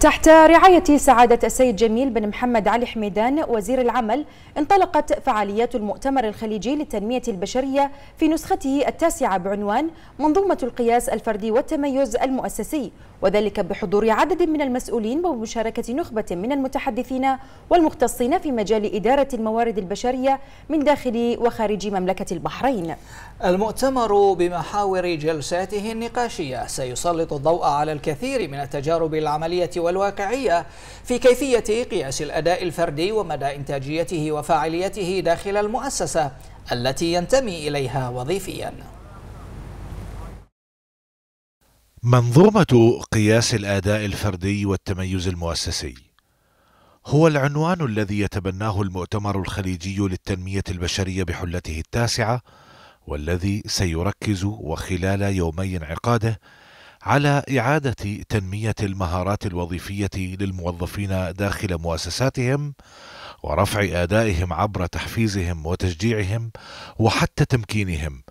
تحت رعاية سعادة السيد جميل بن محمد علي حميدان وزير العمل انطلقت فعاليات المؤتمر الخليجي للتنمية البشرية في نسخته التاسعة بعنوان منظومة القياس الفردي والتميز المؤسسي وذلك بحضور عدد من المسؤولين وبمشاركة نخبة من المتحدثين والمختصين في مجال إدارة الموارد البشرية من داخل وخارج مملكة البحرين المؤتمر بمحاور جلساته النقاشية سيسلط الضوء على الكثير من التجارب العملية والواقعية في كيفية قياس الأداء الفردي ومدى إنتاجيته وفاعليته داخل المؤسسة التي ينتمي إليها وظيفياً منظومة قياس الأداء الفردي والتميز المؤسسي هو العنوان الذي يتبناه المؤتمر الخليجي للتنمية البشرية بحلته التاسعة والذي سيركز وخلال يومي انعقاده على إعادة تنمية المهارات الوظيفية للموظفين داخل مؤسساتهم ورفع أدائهم عبر تحفيزهم وتشجيعهم وحتى تمكينهم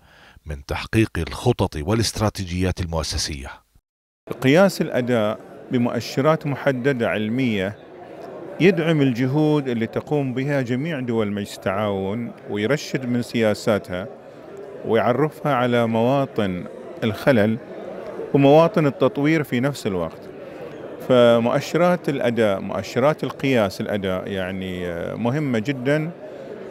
من تحقيق الخطط والاستراتيجيات المؤسسية. قياس الأداء بمؤشرات محددة علمية يدعم الجهود اللي تقوم بها جميع دول مجلس التعاون ويرشد من سياساتها ويعرفها على مواطن الخلل ومواطن التطوير في نفس الوقت فمؤشرات الأداء مؤشرات القياس الأداء يعني آه، مهمة جدا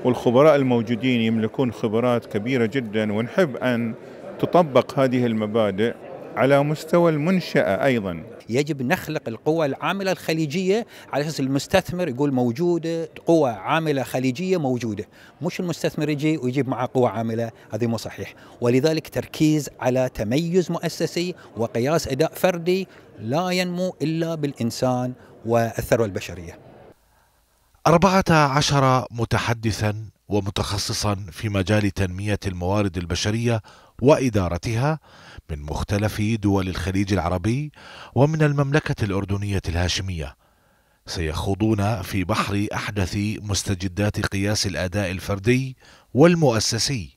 والخبراء الموجودين يملكون خبرات كبيرة جدا ونحب أن تطبق هذه المبادئ على مستوى المنشأة أيضا يجب نخلق القوى العاملة الخليجية على أساس المستثمر يقول موجودة قوى عاملة خليجية موجودة مش المستثمر يجي ويجيب معه قوى عاملة هذه مو صحيح ولذلك تركيز على تميز مؤسسي وقياس أداء فردي لا ينمو إلا بالإنسان والثروة البشرية أربعة عشر متحدثا ومتخصصا في مجال تنمية الموارد البشرية وادارتها من مختلف دول الخليج العربي ومن المملكه الاردنيه الهاشميه سيخوضون في بحر احدث مستجدات قياس الاداء الفردي والمؤسسي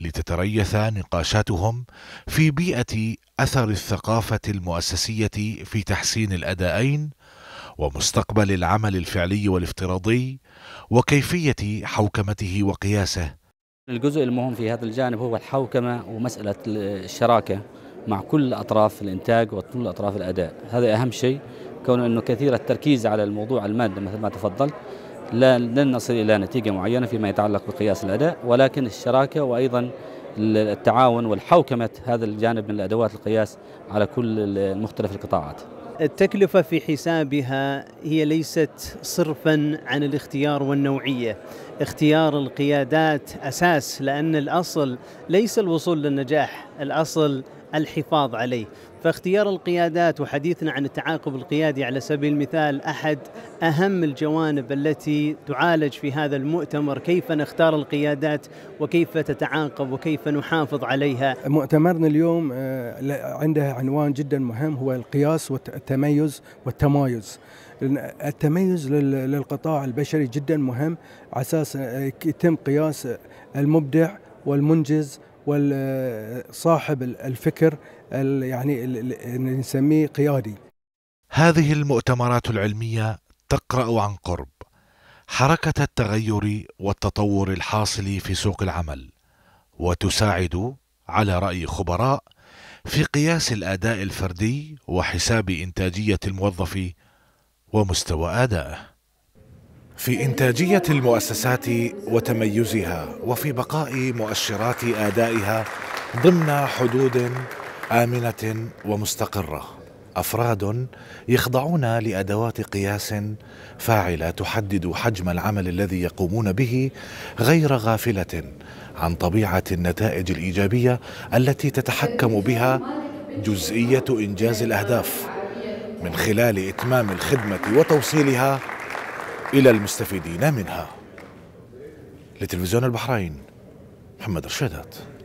لتتريث نقاشاتهم في بيئه اثر الثقافه المؤسسيه في تحسين الادائين ومستقبل العمل الفعلي والافتراضي وكيفيه حوكمته وقياسه الجزء المهم في هذا الجانب هو الحوكمة ومسألة الشراكة مع كل أطراف الإنتاج وكل أطراف الأداء هذا أهم شيء كون أنه كثير التركيز على الموضوع المادة مثل ما تفضلت لا لن نصل إلى نتيجة معينة فيما يتعلق بقياس الأداء ولكن الشراكة وأيضا التعاون والحوكمة هذا الجانب من الأدوات القياس على كل مختلف القطاعات التكلفة في حسابها هي ليست صرفا عن الاختيار والنوعية اختيار القيادات أساس لأن الأصل ليس الوصول للنجاح الأصل الحفاظ عليه فاختيار القيادات وحديثنا عن التعاقب القيادي على سبيل المثال احد اهم الجوانب التي تعالج في هذا المؤتمر، كيف نختار القيادات وكيف تتعاقب وكيف نحافظ عليها. مؤتمرنا اليوم آه، عنده عنوان جدا مهم هو القياس والتميز والتمايز. التميز للقطاع البشري جدا مهم على اساس آه، يتم قياس المبدع والمنجز وصاحب الفكر يعني اللي نسميه قيادي هذه المؤتمرات العلمية تقرأ عن قرب حركة التغير والتطور الحاصل في سوق العمل وتساعد على رأي خبراء في قياس الأداء الفردي وحساب إنتاجية الموظف ومستوى أدائه في إنتاجية المؤسسات وتميزها وفي بقاء مؤشرات آدائها ضمن حدود آمنة ومستقرة أفراد يخضعون لأدوات قياس فاعلة تحدد حجم العمل الذي يقومون به غير غافلة عن طبيعة النتائج الإيجابية التي تتحكم بها جزئية إنجاز الأهداف من خلال إتمام الخدمة وتوصيلها إلى المستفيدين منها لتلفزيون البحرين محمد رشادات